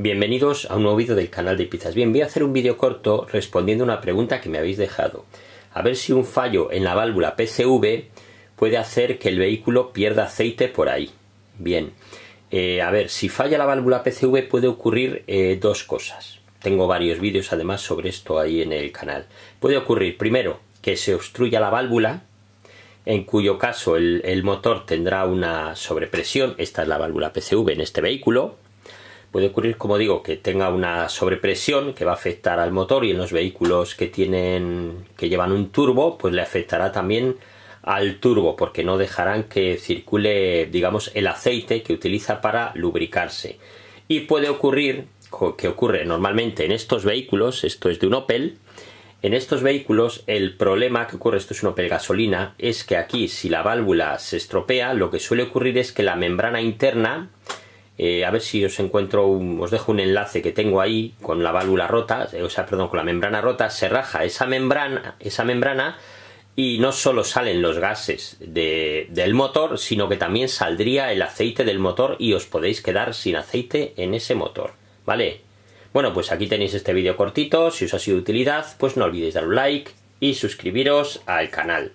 Bienvenidos a un nuevo vídeo del canal de Pizzas Bien. Voy a hacer un vídeo corto respondiendo a una pregunta que me habéis dejado. A ver si un fallo en la válvula PCV puede hacer que el vehículo pierda aceite por ahí. Bien, eh, a ver, si falla la válvula PCV puede ocurrir eh, dos cosas. Tengo varios vídeos además sobre esto ahí en el canal. Puede ocurrir, primero, que se obstruya la válvula, en cuyo caso el motor tendrá una sobrepresión, esta es la válvula PCV en este vehículo, Puede ocurrir, como digo, que tenga una sobrepresión que va a afectar al motor y en los vehículos que tienen que llevan un turbo, pues le afectará también al turbo porque no dejarán que circule, digamos, el aceite que utiliza para lubricarse. Y puede ocurrir que ocurre normalmente en estos vehículos, esto es de un Opel, en estos vehículos el problema que ocurre, esto es un Opel gasolina, es que aquí si la válvula se estropea, lo que suele ocurrir es que la membrana interna eh, a ver si os encuentro, os dejo un enlace que tengo ahí con la válvula rota, eh, o sea, perdón, con la membrana rota, se raja esa membrana, esa membrana y no solo salen los gases del motor, sino que también saldría el aceite del motor y os podéis quedar sin aceite en ese motor, ¿vale? Bueno, pues aquí tenéis este vídeo cortito, si os ha sido de utilidad, pues no olvidéis dar un like y suscribiros al canal.